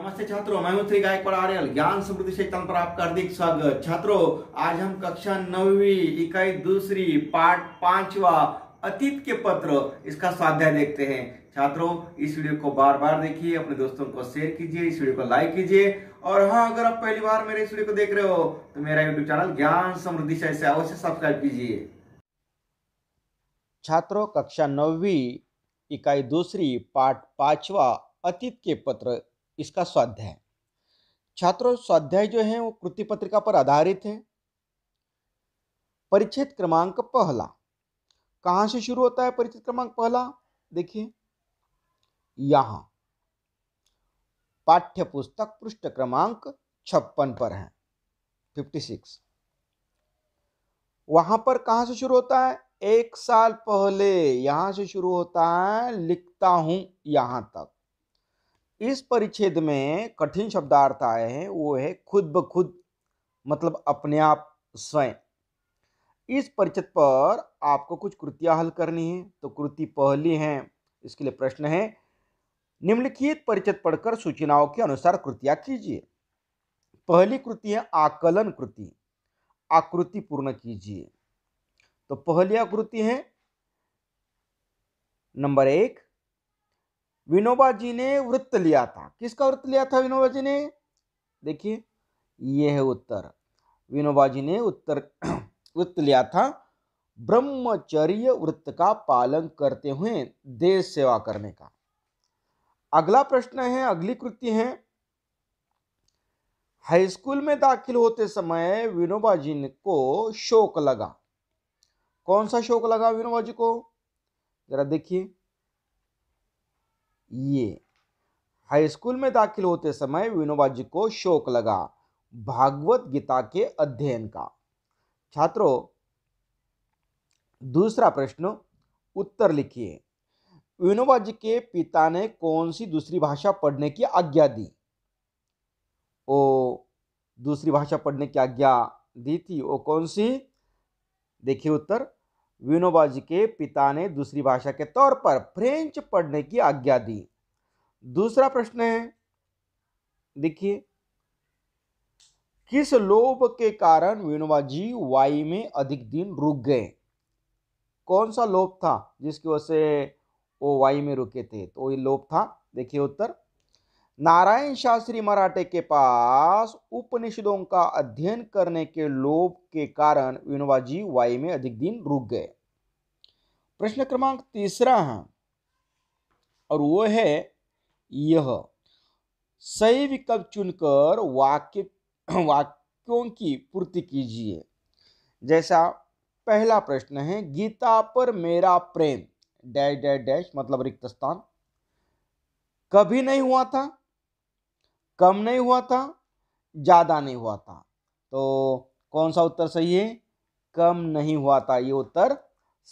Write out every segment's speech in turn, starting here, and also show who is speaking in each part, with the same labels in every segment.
Speaker 1: नमस्ते छात्रों मैं हूं श्री गायकवाड़ आर्यल ज्ञान समृद्धि से पर आपका हार्दिक स्वागत छात्रों आज हम कक्षा नौवीं इकाई दूसरी पार्ट पांचवा अतीत के पत्र इसका स्वाध्याय देखते हैं छात्रों इस वीडियो को बार बार देखिए अपने दोस्तों को शेयर कीजिए इस वीडियो को लाइक कीजिए और हाँ अगर आप पहली बार मेरे इस वीडियो को देख रहे हो तो मेरा यूट्यूब चैनल ज्ञान समृद्धि से अवश्य सब्सक्राइब कीजिए छात्रों कक्षा नौवीं इकाई दूसरी पाठ पांचवा अतीत के पत्र इसका स्वाध्याय छात्रों स्वाध्याय जो है वो कृति पत्रिका पर आधारित है परिच्छेद क्रमांक पहला कहां से शुरू होता है परिचित क्रमांक पहला देखिए यहां पाठ्य पुस्तक पृष्ठ क्रमांक छप्पन पर है फिफ्टी सिक्स वहां पर कहां से शुरू होता है एक साल पहले यहां से शुरू होता है लिखता हूं यहां तक इस परिच्छेद में कठिन शब्दार्थ आए हैं वो है खुद ब खुद मतलब अपने आप स्वयं इस परिचित पर आपको कुछ कृतियां हल करनी है तो कृति पहली है इसके लिए प्रश्न है निम्नलिखित परिचित पढ़कर सूचनाओं के अनुसार कृतियां कीजिए पहली कृति है आकलन कृति आकृति पूर्ण कीजिए तो पहली आकृति है नंबर एक विनोबा जी ने वृत्त लिया था किसका वृत्त लिया था विनोबा जी ने देखिए ये है उत्तर विनोबा जी ने उत्तर वृत्त लिया था ब्रह्मचर्य वृत्त का पालन करते हुए देश सेवा करने का अगला प्रश्न है अगली कृति है हाई स्कूल में दाखिल होते समय विनोबा जी को शोक लगा कौन सा शोक लगा विनोबा जी को जरा देखिए ये हाई स्कूल में दाखिल होते समय विनोबा जी को शौक लगा भागवत गीता के अध्ययन का छात्रों दूसरा प्रश्न उत्तर लिखिए विनोबा जी के पिता ने कौन सी दूसरी भाषा पढ़ने की आज्ञा दी ओ दूसरी भाषा पढ़ने की आज्ञा दी थी वो कौन सी देखिए उत्तर विनोबा जी के पिता ने दूसरी भाषा के तौर पर फ्रेंच पढ़ने की आज्ञा दी दूसरा प्रश्न है देखिए किस लोभ के कारण विनोबा जी वाई में अधिक दिन रुक गए कौन सा लोभ था जिसकी वजह से वो वाई में रुके थे तो ये लोभ था देखिए उत्तर नारायण शास्त्री मराठे के पास उपनिषदों का अध्ययन करने के लोभ के कारण विनोबाजी वायु में अधिक दिन रुक गए प्रश्न क्रमांक तीसरा है और वो है यह सही विकल्प चुनकर वाक्य वाक्यों की पूर्ति कीजिए जैसा पहला प्रश्न है गीता पर मेरा प्रेम डैश डैश डैश मतलब रिक्त स्थान कभी नहीं हुआ था कम नहीं हुआ था ज़्यादा नहीं हुआ था तो कौन सा उत्तर सही है कम नहीं हुआ था ये उत्तर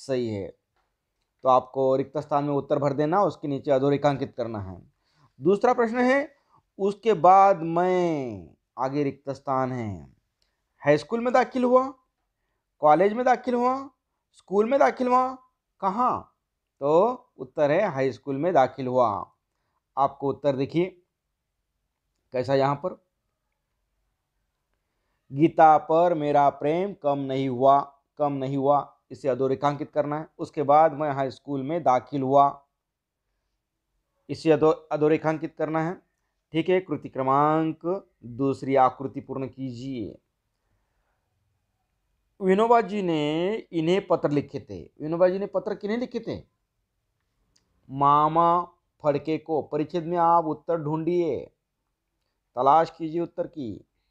Speaker 1: सही है तो आपको रिक्त स्थान में उत्तर भर देना उसके नीचे अधोरेखांकित करना है दूसरा प्रश्न है उसके बाद मैं आगे रिक्त स्थान है हाई स्कूल में दाखिल हुआ कॉलेज में दाखिल हुआ स्कूल में दाखिल हुआ कहाँ तो उत्तर है हाई स्कूल में दाखिल हुआ आपको उत्तर देखिए कैसा यहां पर गीता पर मेरा प्रेम कम नहीं हुआ कम नहीं हुआ इसे अधोरेखांकित करना है उसके बाद मैं हाई स्कूल में दाखिल हुआ इसे अधो अधोरेखांकित करना है ठीक है कृति क्रमांक दूसरी आकृति पूर्ण कीजिए विनोबा जी ने इन्हें पत्र लिखे थे विनोबा जी ने पत्र किन्हें लिखे थे मामा फड़के को परिच्छेद में आप उत्तर ढूंढिए तलाश कीजिए उत्तर की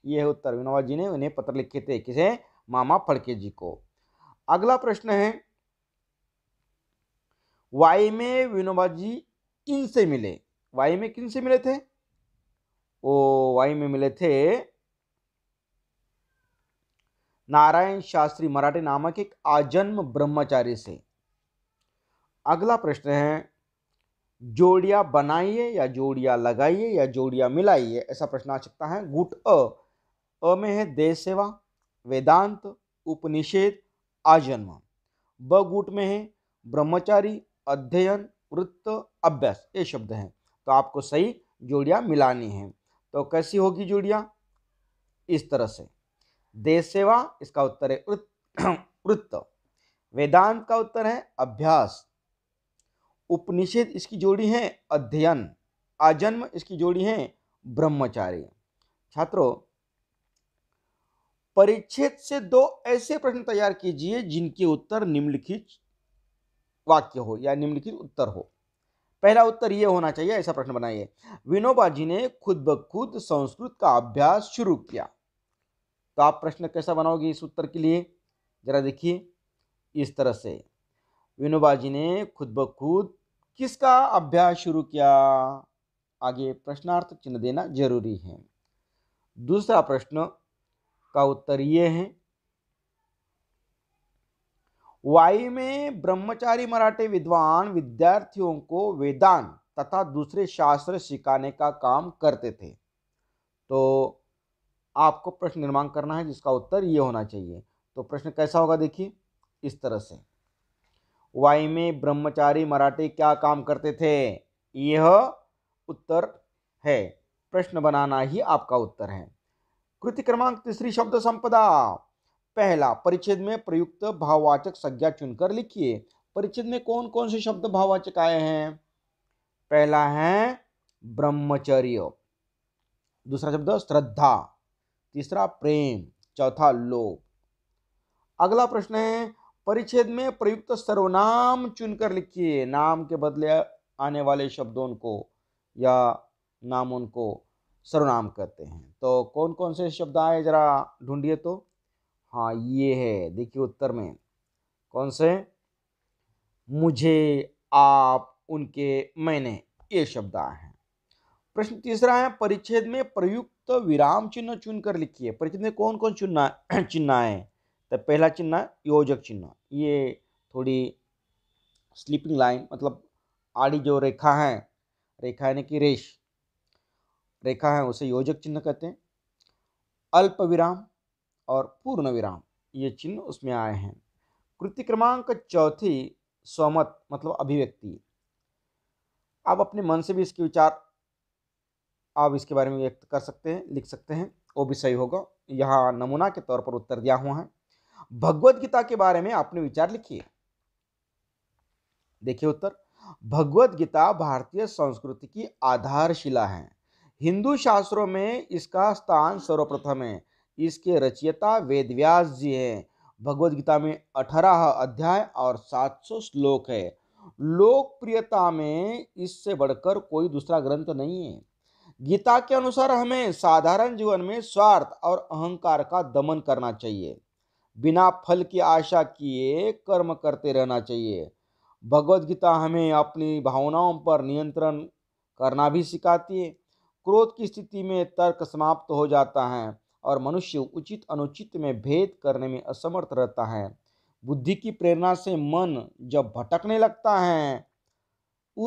Speaker 1: यह है उत्तर विनोबा जी ने उन्हें पत्र लिखे थे किसे मामा फड़के जी को अगला प्रश्न है वाई में विनोबा जी इनसे मिले वाई में किन से मिले थे ओ वाई में मिले थे नारायण शास्त्री मराठी नामक एक आजन्म ब्रह्मचारी से अगला प्रश्न है जोड़िया बनाइए या जोड़िया लगाइए या जोड़िया मिलाइए ऐसा प्रश्न आ सकता है गुट अ अ में है देश सेवा वेदांत उपनिषेद आजन्म ब गुट में है ब्रह्मचारी अध्ययन वृत्त अभ्यास ये शब्द हैं तो आपको सही जोड़िया मिलानी है तो कैसी होगी जोड़िया इस तरह से देश सेवा इसका उत्तर है वृत्त वेदांत का उत्तर है अभ्यास उपनिषद इसकी जोड़ी है अध्ययन आजन्म इसकी जोड़ी है ब्रह्मचार्य छात्रों परिच्छेद से दो ऐसे प्रश्न तैयार कीजिए जिनके उत्तर निम्नलिखित वाक्य हो या निम्नलिखित उत्तर हो पहला उत्तर यह होना चाहिए ऐसा प्रश्न बनाइए विनोबा जी ने खुद ब खुद संस्कृत का अभ्यास शुरू किया तो आप प्रश्न कैसा बनाओगे इस उत्तर के लिए जरा देखिए इस तरह से विनोबा जी ने खुद ब खुद किसका अभ्यास शुरू किया आगे प्रश्नार्थ चिन्ह देना जरूरी है दूसरा प्रश्न का उत्तर ये है वायु में ब्रह्मचारी मराठे विद्वान विद्यार्थियों को वेदांत तथा दूसरे शास्त्र सिखाने का काम करते थे तो आपको प्रश्न निर्माण करना है जिसका उत्तर ये होना चाहिए तो प्रश्न कैसा होगा देखिए इस तरह से वाई में ब्रह्मचारी मराठी क्या काम करते थे यह उत्तर है प्रश्न बनाना ही आपका उत्तर है कृति क्रमांक तीसरी शब्द संपदा पहला परिच्छेद में प्रयुक्त भाववाचक संज्ञा चुनकर लिखिए परिच्छेद में कौन कौन से शब्द भाववाचक आए हैं पहला है ब्रह्मचर्य दूसरा शब्द श्रद्धा तीसरा प्रेम चौथा लोभ अगला प्रश्न है परिच्छेद में प्रयुक्त सर्वनाम चुनकर लिखिए नाम के बदले आने वाले शब्दों को या नाम उनको सर्वनाम कहते हैं तो कौन कौन से शब्द आए जरा ढूंढिए तो हाँ ये है देखिए उत्तर में कौन से मुझे आप उनके मैंने ये शब्द आए हैं प्रश्न तीसरा है परिच्छेद में प्रयुक्त विराम चिन्ह चुनकर लिखिए परिच्छेद में कौन कौन चुनना चिन्ह आए तो पहला चिन्ह योजक चिन्ह ये थोड़ी स्लीपिंग लाइन मतलब आड़ी जो रेखा है रेखा यानी कि रेश रेखा है उसे योजक चिन्ह कहते हैं अल्प विराम और पूर्ण विराम ये चिन्ह उसमें आए हैं कृति क्रमांक चौथी स्वमत मतलब अभिव्यक्ति आप अपने मन से भी इसके विचार आप इसके बारे में व्यक्त कर सकते हैं लिख सकते हैं वो भी सही होगा यहाँ नमूना के तौर पर उत्तर दिया हुआ है भगवत गीता के बारे में आपने विचार लिखिए देखिए उत्तर भगवत गीता भारतीय संस्कृति की आधारशिला है हिंदू शास्त्रों में इसका स्थान सर्वप्रथम है इसके रचयिता वेदव्यास जी हैं भगवदगीता में अठारह अध्याय और सात सौ श्लोक है लोकप्रियता में इससे बढ़कर कोई दूसरा ग्रंथ नहीं है गीता के अनुसार हमें साधारण जीवन में स्वार्थ और अहंकार का दमन करना चाहिए बिना फल की आशा किए कर्म करते रहना चाहिए भगवत गीता हमें अपनी भावनाओं पर नियंत्रण करना भी सिखाती है क्रोध की स्थिति में तर्क समाप्त हो जाता है और मनुष्य उचित अनुचित में भेद करने में असमर्थ रहता है बुद्धि की प्रेरणा से मन जब भटकने लगता है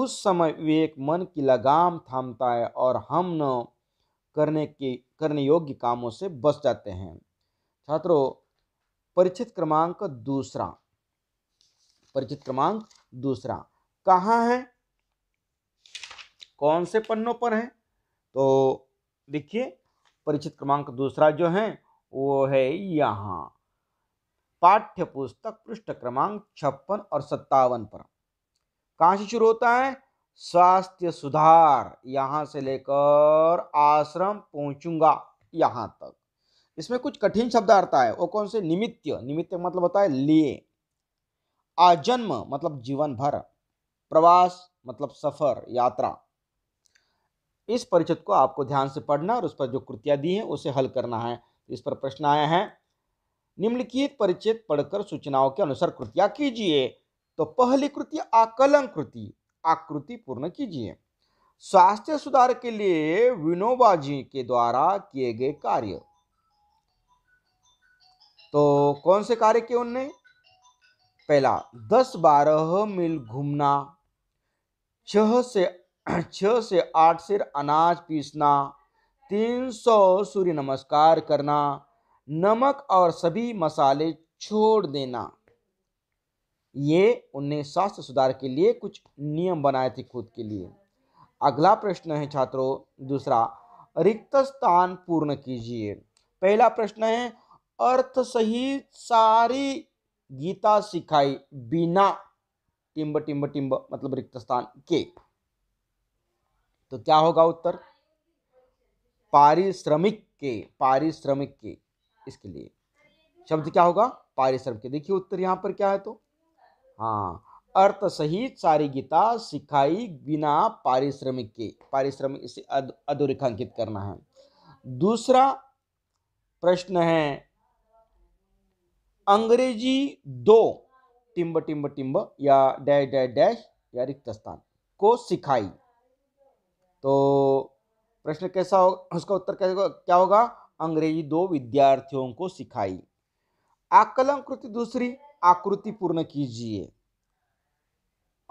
Speaker 1: उस समय विवेक मन की लगाम थामता है और हम न करने के करने योग्य कामों से बच जाते हैं छात्रों परिचित क्रमांक दूसरा परिचित क्रमांक दूसरा कहाँ है कौन से पन्नों पर है तो देखिए परिचित क्रमांक दूसरा जो है वो है यहाँ पाठ्य पुस्तक पृष्ठ क्रमांक छप्पन और सत्तावन पर कहाँ से शुरू होता है स्वास्थ्य सुधार यहाँ से लेकर आश्रम पहुँचूंगा यहाँ तक इसमें कुछ कठिन शब्द आता है वो कौन से निमित्य निमित्त मतलब होता है लिए आजन्म मतलब जीवन भर प्रवास मतलब सफर यात्रा इस परिचित को आपको ध्यान से पढ़ना और उस पर जो कृतियां दी हैं उसे हल करना है तो इस पर प्रश्न आया है निम्नलिखित परिचित पढ़कर सूचनाओं के अनुसार कृतियां कीजिए तो पहली कृति आकलन कृति आकृति पूर्ण कीजिए स्वास्थ्य सुधार के लिए विनोबा जी के द्वारा किए गए कार्य तो कौन से कार्य किए उनने पहला दस बारह मील घूमना छह से छह से आठ सिर अनाज पीसना तीन सौ सूर्य नमस्कार करना नमक और सभी मसाले छोड़ देना ये उनने स्वास्थ्य सुधार के लिए कुछ नियम बनाए थे खुद के लिए अगला प्रश्न है छात्रों दूसरा रिक्त स्थान पूर्ण कीजिए पहला प्रश्न है अर्थ सहित सारी गीता सिखाई बिना टिंब टिंब टिंब मतलब रिक्त स्थान के तो क्या होगा उत्तर पारिश्रमिक के पारिश्रमिक के इसके लिए शब्द क्या होगा पारिश्रमिक के देखिए उत्तर यहां पर क्या है तो हाँ अर्थ सहित सारी गीता सिखाई बिना पारिश्रमिक के पारिश्रमिक इसे अधोरेखांकित करना है दूसरा प्रश्न है अंग्रेजी दो टिंब टिम्ब टिंब या डैश डैश डैश या रिक्त स्थान को सिखाई तो प्रश्न कैसा होगा उसका उत्तर कैसा क्या होगा अंग्रेजी दो विद्यार्थियों को सिखाई आकलन कृति दूसरी आकृति पूर्ण कीजिए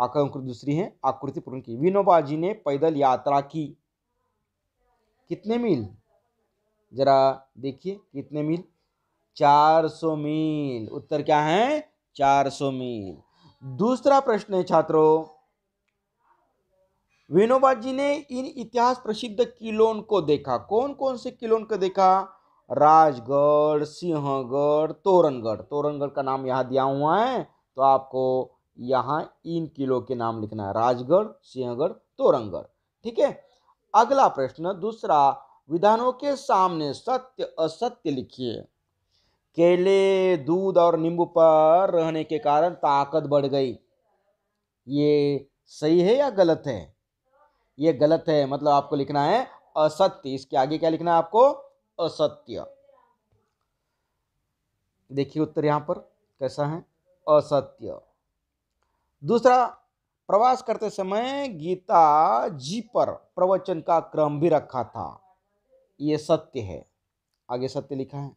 Speaker 1: आकलन कृति दूसरी है आकृति पूर्ण की विनोबा जी ने पैदल यात्रा की कितने मील जरा देखिए कितने मील चार सौ मील उत्तर क्या है चार सौ मील दूसरा प्रश्न है छात्रों विनोबा जी ने इन इतिहास प्रसिद्ध किलोन को देखा कौन कौन से किलोन को देखा राजगढ़ सिंहगढ़ तोरणगढ़ तोरणगढ़ का नाम यहाँ दिया हुआ है तो आपको यहाँ इन किलों के नाम लिखना है राजगढ़ सिंहगढ़ तोरणगढ़ ठीक है अगला प्रश्न दूसरा विधानों के सामने सत्य असत्य लिखिए केले दूध और नींबू पर रहने के कारण ताकत बढ़ गई ये सही है या गलत है ये गलत है मतलब आपको लिखना है असत्य इसके आगे क्या लिखना है आपको असत्य देखिए उत्तर यहां पर कैसा है असत्य दूसरा प्रवास करते समय गीता जी पर प्रवचन का क्रम भी रखा था ये सत्य है आगे सत्य लिखा है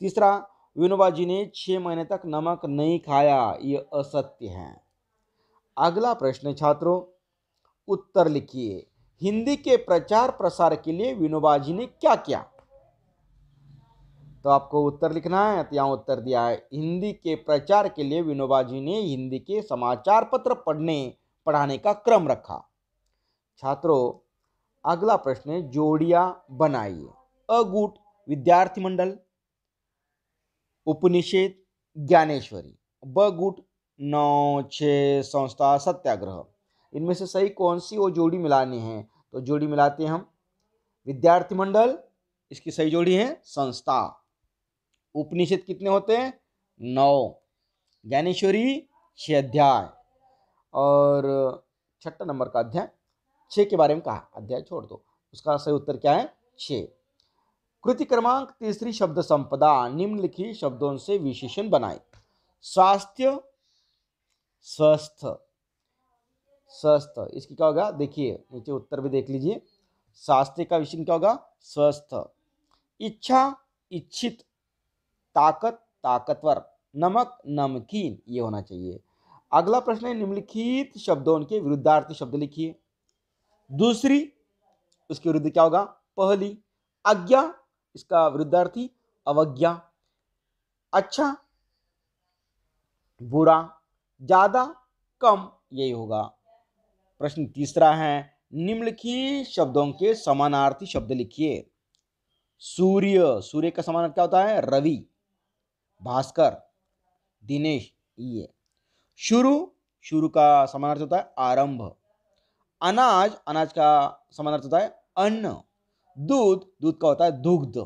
Speaker 1: तीसरा विनोबा जी ने छः महीने तक नमक नहीं खाया ये असत्य है अगला प्रश्न छात्रों उत्तर लिखिए हिंदी के प्रचार प्रसार के लिए विनोबा जी ने क्या किया तो आपको उत्तर लिखना है तो यहाँ उत्तर दिया है हिंदी के प्रचार के लिए विनोबा जी ने हिंदी के समाचार पत्र पढ़ने पढ़ाने का क्रम रखा छात्रों अगला प्रश्न जोड़िया बनाइए अगुट विद्यार्थी मंडल उपनिषेद ज्ञानेश्वरी ब गुट नौ छः संस्था सत्याग्रह इनमें से सही कौन सी वो जोड़ी मिलानी है तो जोड़ी मिलाते हैं हम विद्यार्थी मंडल इसकी सही जोड़ी है संस्था उपनिषद कितने होते हैं नौ ज्ञानेश्वरी छः अध्याय और छठा नंबर का अध्याय छः के बारे में कहा अध्याय छोड़ दो उसका सही उत्तर क्या है छः कृति क्रमांक तीसरी शब्द संपदा निम्नलिखित शब्दों से विशेषण बनाए स्वास्थ्य स्वस्थ स्वस्थ इसकी क्या होगा देखिए नीचे उत्तर भी देख लीजिए स्वास्थ्य का विशेषण क्या होगा स्वस्थ इच्छा इच्छित ताकत ताकतवर नमक नमकीन ये होना चाहिए अगला प्रश्न है निम्नलिखित शब्दों के विरुद्धार्थी शब्द लिखिए दूसरी उसके विरुद्ध क्या होगा पहली आज्ञा इसका विरुद्धार्थी अवज्ञा अच्छा बुरा ज़्यादा कम यही होगा प्रश्न तीसरा है निम्नलिखित शब्दों के समानार्थी शब्द लिखिए सूर्य सूर्य का समानार्थ क्या होता है रवि भास्कर दिनेश ये शुरू शुरू का समानार्थ होता है आरंभ अनाज अनाज का समानार्थ होता है अन्न दूध दूध का होता है दुग्ध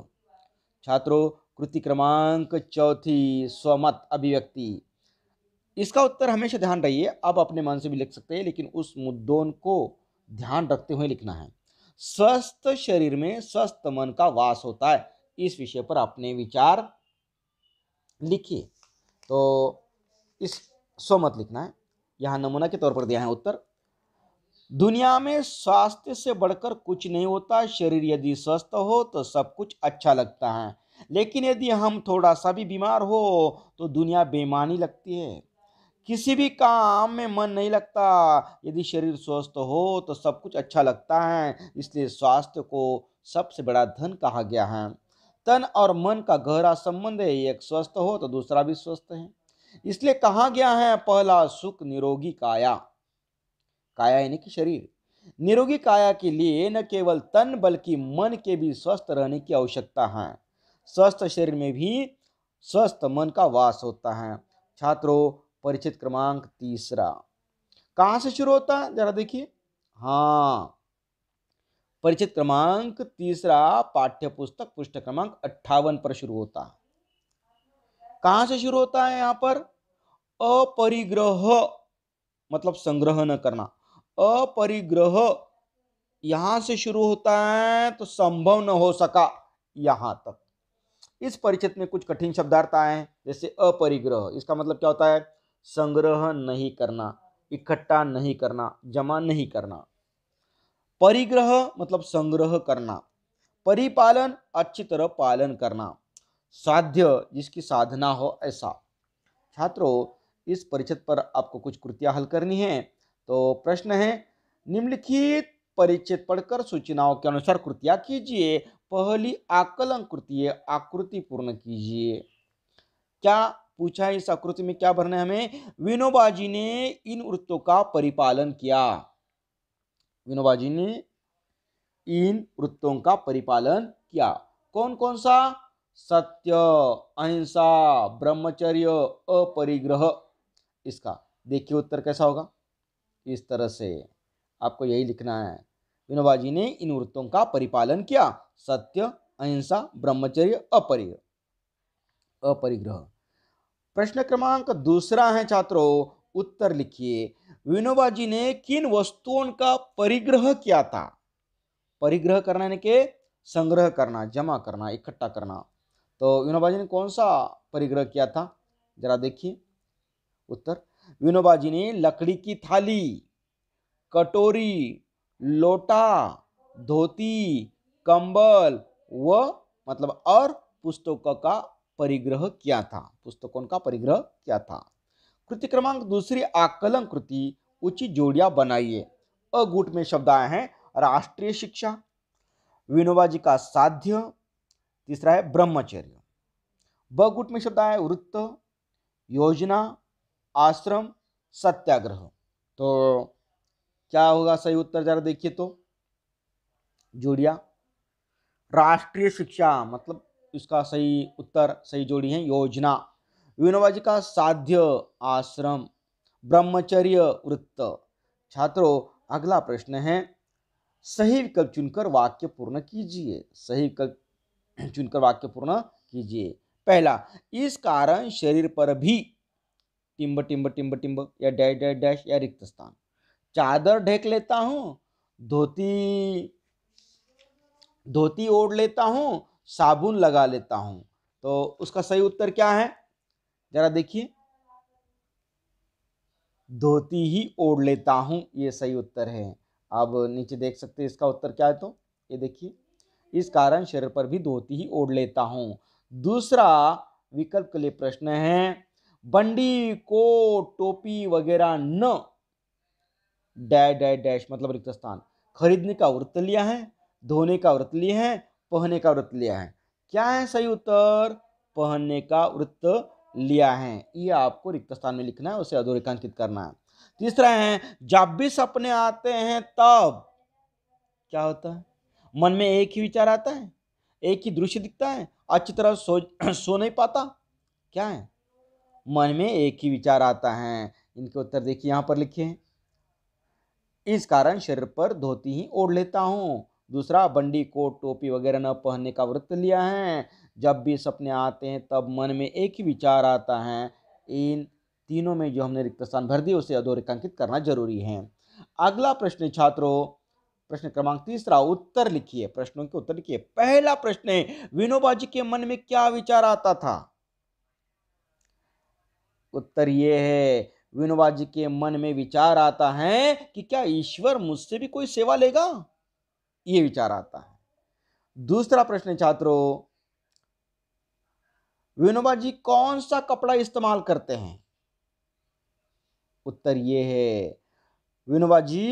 Speaker 1: छात्रों कृति क्रमांक चौथी स्वमत अभिव्यक्ति इसका उत्तर हमेशा ध्यान रहिए आप अपने मन से भी लिख सकते हैं लेकिन उस मुद्दों को ध्यान रखते हुए लिखना है स्वस्थ शरीर में स्वस्थ मन का वास होता है इस विषय पर अपने विचार लिखिए तो इस स्वमत लिखना है यहाँ नमूना के तौर पर दिया है उत्तर दुनिया में स्वास्थ्य से बढ़कर कुछ नहीं होता शरीर यदि स्वस्थ हो तो सब कुछ अच्छा लगता है लेकिन यदि हम थोड़ा सा भी बीमार हो तो दुनिया बेमानी लगती है किसी भी काम में मन नहीं लगता यदि शरीर स्वस्थ हो तो सब कुछ अच्छा लगता है इसलिए स्वास्थ्य को सबसे बड़ा धन कहा गया है तन और मन का गहरा संबंध है एक स्वस्थ हो तो दूसरा भी स्वस्थ है इसलिए कहा गया है पहला सुख निरोगी काया काया यानी कि शरीर निरोगी काया के लिए न केवल तन बल्कि मन के भी स्वस्थ रहने की आवश्यकता है स्वस्थ शरीर में भी स्वस्थ मन का वास होता है छात्रों परिचित क्रमांक तीसरा कहाँ से शुरू होता है जरा देखिए हाँ परिचित क्रमांक तीसरा पाठ्य पुस्तक पृष्ठ क्रमांक अट्ठावन पर शुरू होता है कहाँ से शुरू होता है यहाँ पर अपरिग्रह मतलब संग्रह न करना अपरिग्रह यहां से शुरू होता है तो संभव न हो सका यहां तक इस परिचित में कुछ कठिन शब्दार्थ आए हैं जैसे अपरिग्रह इसका मतलब क्या होता है संग्रह नहीं करना इकट्ठा नहीं करना जमा नहीं करना परिग्रह मतलब संग्रह करना परिपालन अच्छी तरह पालन करना साध्य जिसकी साधना हो ऐसा छात्रों इस परिचित पर आपको कुछ कृतियां हल करनी है तो प्रश्न है निम्नलिखित परिचित पढ़कर सूचनाओं के अनुसार कृतियाँ कीजिए पहली आकलन कृति आकृति पूर्ण कीजिए क्या पूछा है इस आकृति में क्या भरना है हमें विनोबाजी ने इन वृत्तों का परिपालन किया विनोबाजी ने इन वृत्तों का परिपालन किया कौन कौन सा सत्य अहिंसा ब्रह्मचर्य अपरिग्रह इसका देखिए उत्तर कैसा होगा इस तरह से आपको यही लिखना है विनोबा जी ने इन वृत्तों का परिपालन किया सत्य अहिंसा ब्रह्मचर्य अपरि अपरिग्रह प्रश्न क्रमांक दूसरा है छात्रों उत्तर लिखिए विनोबा जी ने किन वस्तुओं का परिग्रह किया था परिग्रह करना यानी के संग्रह करना जमा करना इकट्ठा करना तो विनोबा जी ने कौन सा परिग्रह किया था जरा देखिए उत्तर विनोबा जी ने लकड़ी की थाली कटोरी लोटा धोती कंबल व मतलब और पुस्तकों का परिग्रह किया था पुस्तकों का परिग्रह किया था कृति क्रमांक दूसरी आकलन कृति उचित जोड़िया बनाइए अगुट में शब्द आए हैं राष्ट्रीय शिक्षा विनोबा जी का साध्य तीसरा है ब्रह्मचर्य बगुट में शब्द आए वृत्त योजना आश्रम सत्याग्रह तो क्या होगा सही उत्तर जरा देखिए तो जोड़िया राष्ट्रीय शिक्षा मतलब इसका सही उत्तर सही जोड़ी है योजना विनोबा जी का साध्य आश्रम ब्रह्मचर्य वृत्त छात्रों अगला प्रश्न है सही विकल्प चुनकर वाक्य पूर्ण कीजिए सही विकल्प चुनकर वाक्य पूर्ण कीजिए पहला इस कारण शरीर पर भी टिम्ब टिम्ब टिम्ब टिम्ब या डैश डैश डैश या रिक्त स्थान चादर ढेक लेता हूँ धोती धोती ओढ़ लेता हूँ साबुन लगा लेता हूँ तो उसका सही उत्तर क्या है जरा देखिए धोती ही ओढ़ लेता हूँ ये सही उत्तर है आप नीचे देख सकते हैं इसका उत्तर क्या है तो ये देखिए इस कारण शरीर पर भी धोती ही ओढ़ लेता हूँ दूसरा विकल्प के लिए प्रश्न है बंडी को टोपी वगैरह न डै डै डैश मतलब रिक्त स्थान खरीदने का व्रत लिया है धोने का व्रत लिए हैं पहनने का व्रत लिया है क्या है सही उत्तर पहनने का वृत्त लिया है ये आपको रिक्त स्थान में लिखना है उसे अधोरेखांकित करना है तीसरा है जब भी सपने आते हैं तब क्या होता है मन में एक ही विचार आता है एक ही दृश्य दिखता है अच्छी तरह सो सो नहीं पाता क्या है मन में एक ही विचार आता है इनके उत्तर देखिए यहाँ पर लिखे इस कारण शरीर पर धोती ही ओढ़ लेता हूँ दूसरा बंडी कोट टोपी वगैरह न पहनने का व्रत लिया है जब भी सपने आते हैं तब मन में एक ही विचार आता है इन तीनों में जो हमने रिक्त स्थान भर दिया उसे अधोरेखांकित करना जरूरी है अगला प्रश्न छात्रों प्रश्न क्रमांक तीसरा उत्तर लिखिए प्रश्नों के उत्तर लिखिए पहला प्रश्न है विनोबाजी के मन में क्या विचार आता था उत्तर ये है विनोबा जी के मन में विचार आता है कि क्या ईश्वर मुझसे भी कोई सेवा लेगा ये विचार आता है दूसरा प्रश्न छात्रों विनोबा जी कौन सा कपड़ा इस्तेमाल करते हैं उत्तर ये है विनोबा जी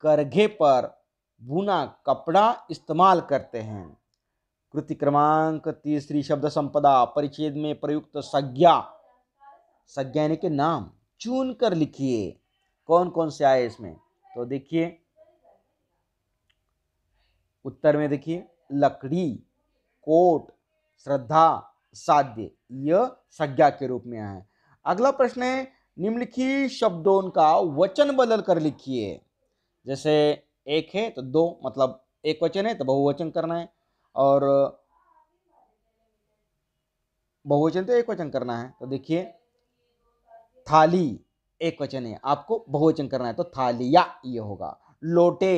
Speaker 1: करघे पर बुना कपड़ा इस्तेमाल करते हैं कृति क्रमांक तीसरी शब्द संपदा परिच्छेद में प्रयुक्त संज्ञा संज्ञानी के नाम चुन कर लिखिए कौन कौन से आए इसमें तो देखिए उत्तर में देखिए लकड़ी कोट श्रद्धा साध्य यह संज्ञा के रूप में आए अगला प्रश्न है निम्नलिखित शब्दों का वचन बदल कर लिखिए जैसे एक है तो दो मतलब एक वचन है तो बहुवचन करना है और बहुवचन तो एक वचन करना है तो देखिए थाली एक वचन है आपको बहुवचन करना है तो थालिया ये होगा लोटे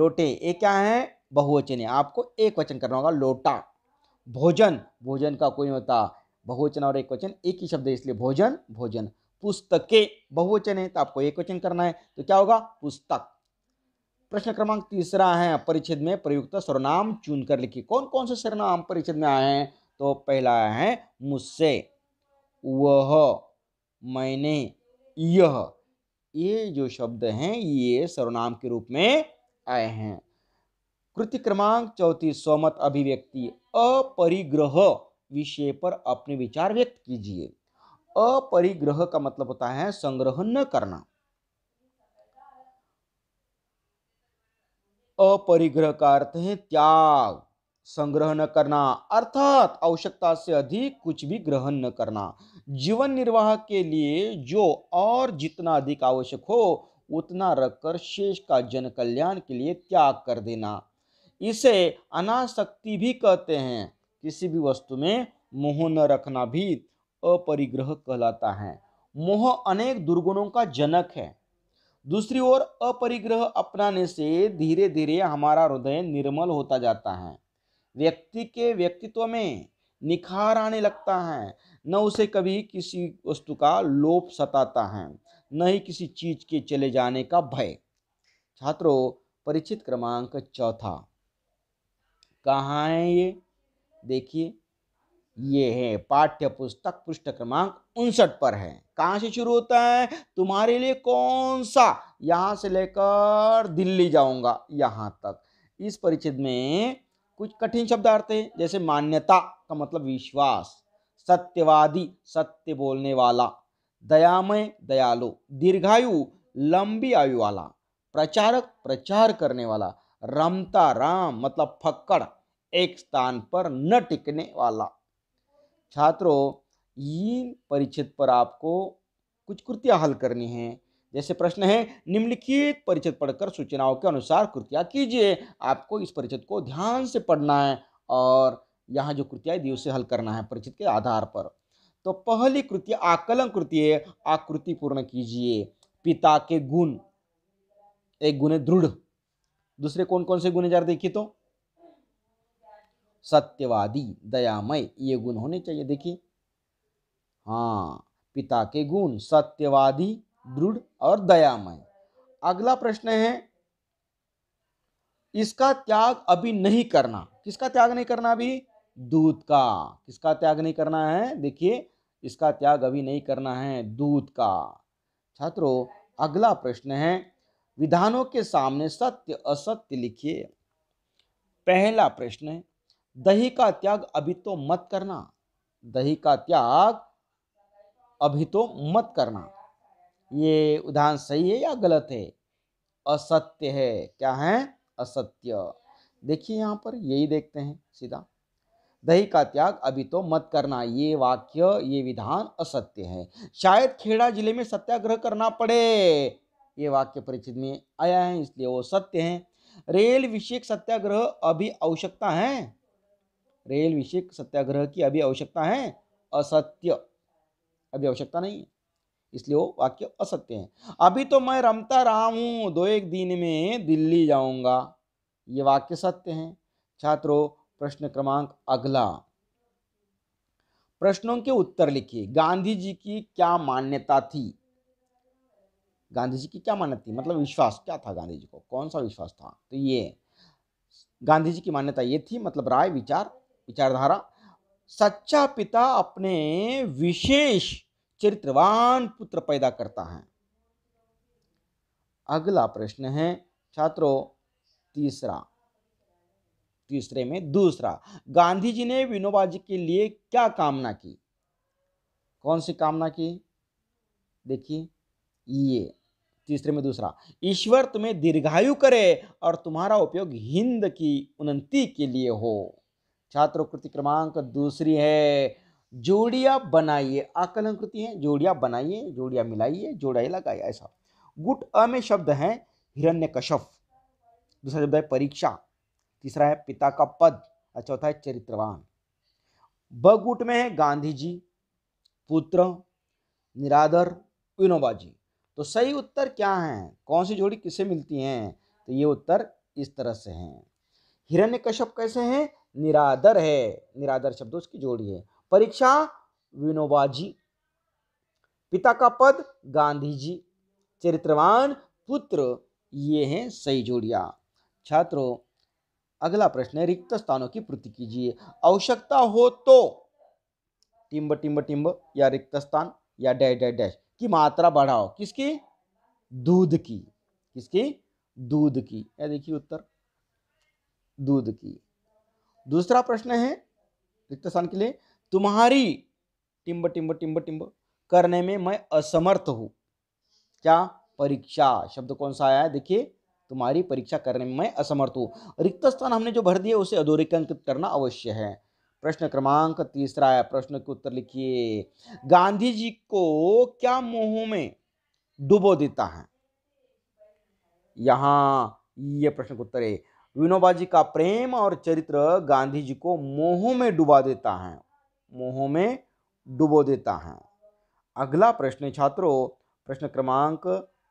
Speaker 1: लोटे ये क्या है बहुवचन है आपको एक वचन करना होगा लोटा भोजन भोजन का कोई होता बहुवचन और एक वचन एक ही शब्द है इसलिए भोजन भोजन पुस्तके बहुवचन है तो आपको एक वचन करना है तो क्या होगा पुस्तक प्रश्न क्रमांक तीसरा है परिच्छेद में प्रयुक्त सर्वनाम चुनकर लिखिए कौन कौन से सर्वनाम परिच्छेद में आए हैं तो पहला है मुझसे वह मैंने यह ये जो शब्द हैं ये सर्वनाम के रूप में आए हैं कृति क्रमांक चौथी सौमत अभिव्यक्ति अपरिग्रह विषय पर अपने विचार व्यक्त कीजिए अपरिग्रह का मतलब होता है संग्रह न करना अपरिग्रह का अर्थ है त्याग संग्रह न करना अर्थात आवश्यकता से अधिक कुछ भी ग्रहण न करना जीवन निर्वाह के लिए जो और जितना अधिक आवश्यक हो उतना रखकर शेष का जन कल्याण के लिए त्याग कर देना इसे अनासक्ति भी कहते हैं किसी भी वस्तु में मोह न रखना भी अपरिग्रह कहलाता है मोह अनेक दुर्गुणों का जनक है दूसरी ओर अपरिग्रह अपनाने से धीरे धीरे हमारा हृदय निर्मल होता जाता है व्यक्ति के व्यक्तित्व में निखार आने लगता है न उसे कभी किसी वस्तु का लोप सताता है न ही किसी चीज के चले जाने का भय छात्रों परिचित क्रमांक चौथा कहाँ है ये देखिए ये है पाठ्य पुस्तक पृष्ठ क्रमांक उनसठ पर है कहाँ से शुरू होता है तुम्हारे लिए कौन सा यहाँ से लेकर दिल्ली जाऊंगा यहाँ तक इस परिचित में कुछ कठिन शब्द आते हैं जैसे मान्यता का मतलब विश्वास सत्यवादी सत्य बोलने वाला दयामय दयालु दीर्घायु लंबी आयु वाला प्रचारक प्रचार करने वाला रमता राम मतलब फक्कड़ एक स्थान पर न टिकने वाला छात्रों इन परिचित पर आपको कुछ कृतियां हल करनी है जैसे प्रश्न है निम्नलिखित परिचित पढ़कर सूचनाओं के अनुसार कृतियां कीजिए आपको इस परिचित को ध्यान से पढ़ना है और यहाँ जो कृतियाँ दी उसे हल करना है परिचित के आधार पर तो पहली कृति आकलन कृति है आकृति पूर्ण कीजिए पिता के गुण एक गुण है दृढ़ दूसरे कौन कौन से गुण है देखिए तो सत्यवादी दयामय ये गुण होने चाहिए देखिए हाँ पिता के गुण सत्यवादी दृढ़ और दयामय अगला प्रश्न है इसका त्याग अभी नहीं करना किसका त्याग नहीं करना अभी दूध का किसका त्याग नहीं करना है देखिए इसका त्याग अभी नहीं करना है दूध का छात्रों अगला प्रश्न है विधानों के सामने सत्य असत्य लिखिए पहला प्रश्न है दही का त्याग अभी तो मत करना दही का त्याग अभी तो मत करना ये उदाहरण सही है या गलत है असत्य है क्या है असत्य देखिए यहाँ पर यही देखते हैं सीधा दही का त्याग अभी तो मत करना ये वाक्य ये विधान असत्य है शायद खेड़ा जिले में सत्याग्रह करना पड़े ये वाक्य परिचित में आया है इसलिए वो सत्य है रेल विषयक सत्याग्रह अभी आवश्यकता है रेल विषयक सत्याग्रह की अभी आवश्यकता है असत्य अभी आवश्यकता नहीं है इसलिए वो वाक्य असत्य है अभी तो मैं रमता रहा हूँ दो एक दिन में दिल्ली जाऊंगा ये वाक्य सत्य है छात्रों प्रश्न क्रमांक अगला प्रश्नों के उत्तर लिखिए गांधी जी की क्या मान्यता थी गांधी जी की क्या मान्यता थी मतलब विश्वास क्या था गांधी जी को कौन सा विश्वास था तो ये गांधी जी की मान्यता ये थी मतलब राय विचार विचारधारा सच्चा पिता अपने विशेष चरित्रवान पुत्र पैदा करता है अगला प्रश्न है छात्रों तीसरा तीसरे में दूसरा गांधी जी ने विनोबा जी के लिए क्या कामना की कौन सी कामना की देखिए ये तीसरे में दूसरा ईश्वर तुम्हें दीर्घायु करे और तुम्हारा उपयोग हिंद की उन्नति के लिए हो छात्र कृति क्रमांक दूसरी है जोड़िया बनाइए आकलन कृति है जोड़िया बनाइए जोड़िया मिलाइए जोड़िया लगाइए ऐसा गुट अ में शब्द है हिरण्य कशफ दूसरा शब्द है परीक्षा तीसरा है पिता का पद और चौथा है चरित्रवान ब गुट में है गांधी जी पुत्र निरादर विनोबा जी तो सही उत्तर क्या है कौन सी जोड़ी किसे मिलती हैं तो ये उत्तर इस तरह से हैं हिरण्य कश्यप कैसे हैं निरादर है निरादर शब्द उसकी जोड़ी है परीक्षा विनोबा जी पिता का पद गांधी जी चरित्रवान पुत्र ये हैं सही जोड़िया छात्रों अगला प्रश्न है रिक्त स्थानों की पूर्ति कीजिए आवश्यकता हो तो टिंब टिंब टिंब या रिक्त स्थान या डैश डैश डैश की मात्रा बढ़ाओ किसकी दूध की किसकी दूध की या देखिए उत्तर दूध की दूसरा प्रश्न है रिक्त स्थान के लिए तुम्हारी टिंब टिंब टिंब टिंब करने में मैं असमर्थ हूं क्या परीक्षा शब्द कौन सा आया है देखिए तुम्हारी परीक्षा करने में असमर्थ हूँ रिक्त स्थान हमने जो भर दिया उसे अधोरेखित करना अवश्य है प्रश्न क्रमांक तीसरा है प्रश्न के उत्तर लिखिए गांधी जी को क्या मोह में डुबो देता है यहां यह प्रश्न का उत्तर है विनोबा जी का प्रेम और चरित्र गांधी जी को मोह में डुबा देता है मोह में डुबो देता है अगला प्रश्न छात्रों प्रश्न क्रमांक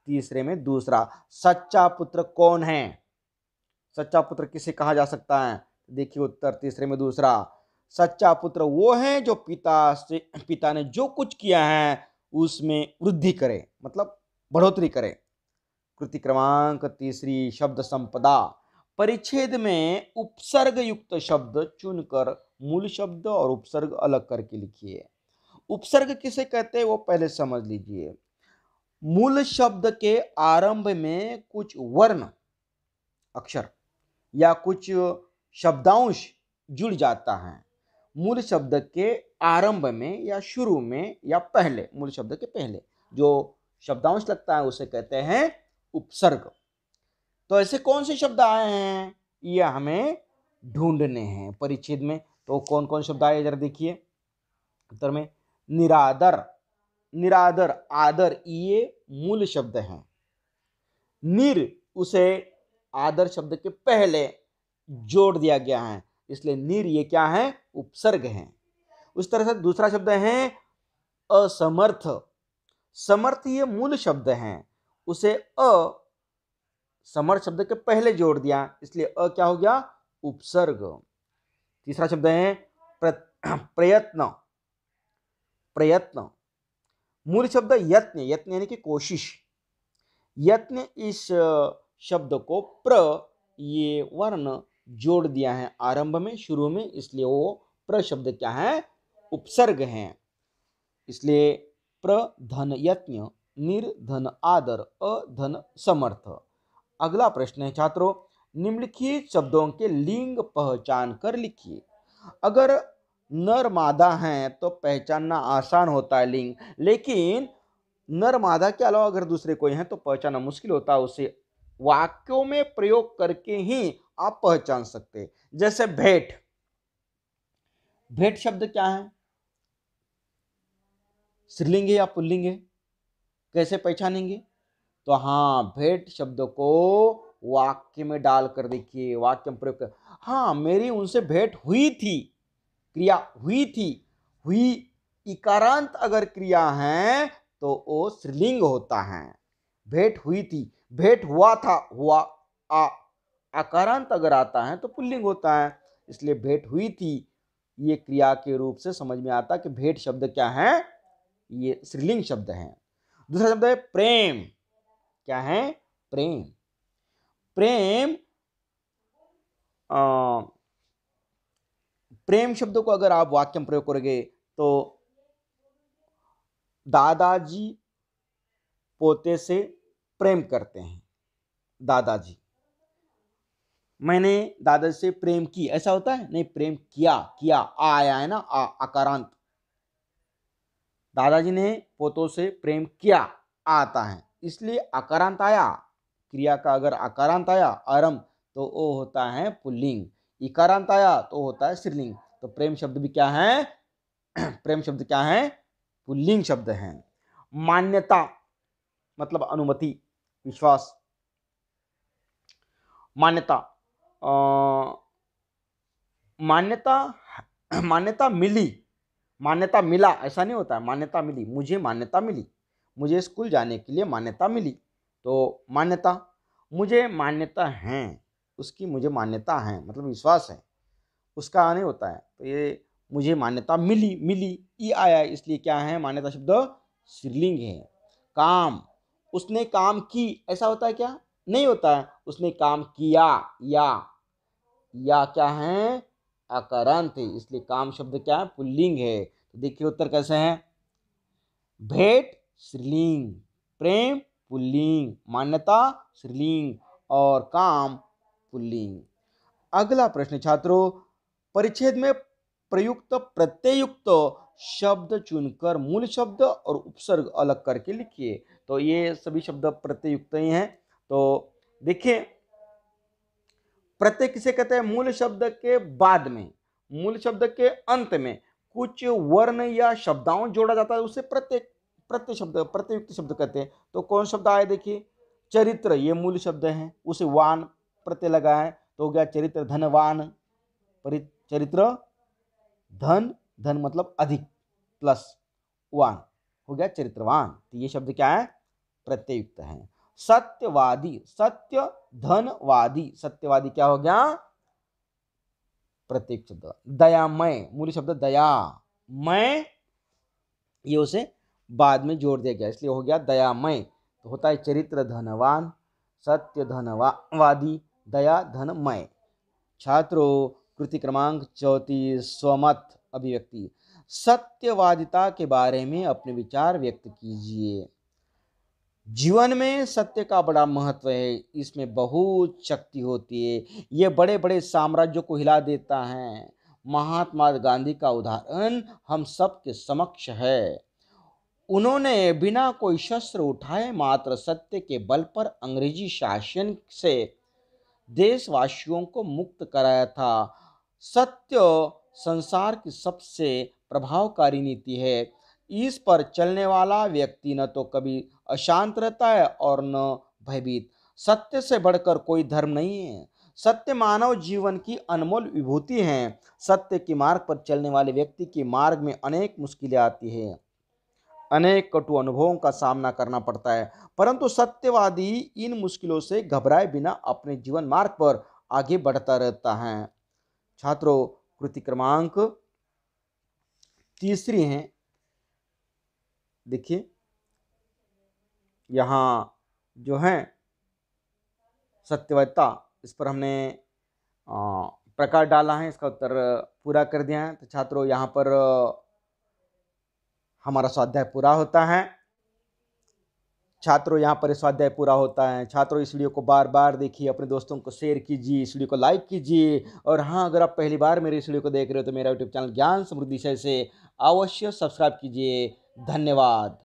Speaker 1: तीसरे में दूसरा सच्चा पुत्र कौन है सच्चा पुत्र किसे कहा जा सकता है देखिए उत्तर तीसरे में दूसरा सच्चा पुत्र वो है जो पिता से पिता ने जो कुछ किया है उसमें वृद्धि करे मतलब बढ़ोतरी करे कृति क्रमांक तीसरी शब्द संपदा परिच्छेद में उपसर्ग युक्त शब्द चुनकर मूल शब्द और उपसर्ग अलग करके लिखिए उपसर्ग किसे कहते हैं वो पहले समझ लीजिए मूल शब्द के आरंभ में कुछ वर्ण अक्षर या कुछ शब्दांश जुड़ जाता है मूल शब्द के आरंभ में या शुरू में या पहले मूल शब्द के पहले जो शब्दांश लगता है उसे कहते हैं उपसर्ग तो ऐसे कौन से शब्द आए हैं ये हमें ढूंढने हैं परिच्छेद में तो कौन कौन शब्द आए जरा देखिए उत्तर में निरादर निरादर आदर ये मूल शब्द हैं निर उसे आदर शब्द के पहले जोड़ दिया गया है इसलिए निर ये क्या है उपसर्ग है उस तरह से दूसरा शब्द है असमर्थ समर्थ ये मूल शब्द हैं उसे अ समर्थ शब्द के पहले जोड़ दिया इसलिए अ क्या हो गया उपसर्ग तीसरा शब्द है प्रयत्न प्रयत्न मूल शब्द यत्न यत्न यानी कि कोशिश यत्न इस शब्द को प्र ये वर्ण जोड़ दिया है आरंभ में शुरू में इसलिए वो प्र शब्द क्या है उपसर्ग है इसलिए प्र धन यत्न निर्धन आदर अधन समर्थ अगला प्रश्न है छात्रों निम्नलिखित शब्दों के लिंग पहचान कर लिखिए अगर नर मादा हैं तो पहचानना आसान होता है लिंग लेकिन नर मादा के अलावा अगर दूसरे कोई हैं तो पहचानना मुश्किल होता है उसे वाक्यों में प्रयोग करके ही आप पहचान सकते जैसे भेंट भेंट शब्द क्या है श्रीलिंग या पुल्लिंग है कैसे पहचानेंगे तो हाँ भेंट शब्द को वाक्य में डालकर देखिए वाक्य में प्रयोग कर हाँ मेरी उनसे भेंट हुई थी क्रिया हुई थी हुई इकारांत अगर क्रिया है तो वो श्रीलिंग होता है भेंट हुई थी भेंट हुआ था हुआ आ आकारांत अगर आता है तो पुल्लिंग होता है इसलिए भेंट हुई थी ये क्रिया के रूप से समझ में आता कि भेंट शब्द क्या है ये श्रीलिंग शब्द है दूसरा शब्द है प्रेम क्या है प्रेम प्रेम आ, प्रेम शब्द को अगर आप वाक्य में प्रयोग करोगे तो दादाजी पोते से प्रेम करते हैं दादाजी मैंने दादाजी से प्रेम की ऐसा होता है नहीं प्रेम किया किया आया है ना आ आकारांत दादाजी ने पोतों से प्रेम किया आता है इसलिए आकारांत आया क्रिया का अगर आकारांत आया आरंभ तो वो होता है पुल्लिंग इकारांत आया तो होता है श्रीलिंग तो प्रेम शब्द भी क्या है प्रेम शब्द क्या है पुल्लिंग शब्द है मान्यता मतलब अनुमति विश्वास मान्यता मान्यता मान्यता मिली मान्यता मिला ऐसा नहीं होता है मान्यता मिली मुझे मान्यता मिली मुझे स्कूल जाने के लिए मान्यता मिली तो मान्यता मुझे मान्यता है उसकी मुझे मान्यता है मतलब विश्वास है उसका आने होता है तो ये मुझे मान्यता मिली मिली ई आया इसलिए क्या है मान्यता शब्द श्रीलिंग है काम उसने काम की ऐसा होता है क्या नहीं होता है उसने काम किया या या क्या है अकरंत इसलिए काम शब्द क्या है पुल्लिंग है तो देखिए उत्तर कैसे है भेंट श्रीलिंग प्रेम पुल्लिंग मान्यता श्रीलिंग और काम पुल्लिंग अगला प्रश्न छात्रों परिच्छेद में प्रयुक्त प्रत्ययुक्त शब्द चुनकर मूल शब्द और उपसर्ग अलग करके लिखिए तो ये सभी शब्द प्रत्ययुक्त ही हैं तो देखिए प्रत्यय किसे कहते हैं मूल शब्द के बाद में मूल शब्द के अंत में कुछ वर्ण या शब्दाओं जोड़ा जाता है उसे प्रत्यय प्रत्यय शब्द प्रत्ययुक्त शब्द कहते हैं तो कौन शब्द आए देखिए चरित्र ये मूल शब्द है उसे वान प्रत्यय लगाएं तो हो गया चरित्र धनवान परि चरित्र धन धन मतलब अधिक प्लस वान हो गया चरित्रवान तो ये शब्द क्या है प्रत्ययुक्त है सत्यवादी सत्य धनवादी सत्यवादी क्या हो गया प्रत्येक शब्द दयामय मूल शब्द दया मय ये उसे बाद में जोड़ दिया गया इसलिए हो गया दयामय तो होता है चरित्र धनवान सत्य धनवा वादी दया धनमय छात्रों कृति क्रमांक चौतीस स्वमत अभिव्यक्ति सत्यवादिता के बारे में अपने विचार व्यक्त कीजिए जीवन में सत्य का बड़ा महत्व है इसमें बहुत शक्ति होती है ये बड़े बड़े साम्राज्यों को हिला देता है महात्मा गांधी का उदाहरण हम सबके समक्ष है उन्होंने बिना कोई शस्त्र उठाए मात्र सत्य के बल पर अंग्रेजी शासन से देशवासियों को मुक्त कराया था सत्य संसार की सबसे प्रभावकारी नीति है इस पर चलने वाला व्यक्ति न तो कभी अशांत रहता है और न भयभीत सत्य से बढ़कर कोई धर्म नहीं है सत्य मानव जीवन की अनमोल विभूति है सत्य के मार्ग पर चलने वाले व्यक्ति के मार्ग में अनेक मुश्किलें आती हैं अनेक कटु अनुभवों का सामना करना पड़ता है परंतु सत्यवादी इन मुश्किलों से घबराए बिना अपने जीवन मार्ग पर आगे बढ़ता रहता है छात्रों कृति क्रमांक तीसरी है देखिए यहाँ जो है सत्यवादिता इस पर हमने प्रकार डाला है इसका उत्तर पूरा कर दिया है तो छात्रों यहाँ पर हमारा स्वाध्याय पूरा होता है छात्रों यहाँ पर स्वाध्याय पूरा होता है छात्रों इस वीडियो को बार बार देखिए अपने दोस्तों को शेयर कीजिए इस वीडियो को लाइक कीजिए और हाँ अगर आप पहली बार मेरे इस वीडियो को देख रहे हो तो मेरा यूट्यूब चैनल ज्ञान समृद्धि से अवश्य सब्सक्राइब कीजिए धन्यवाद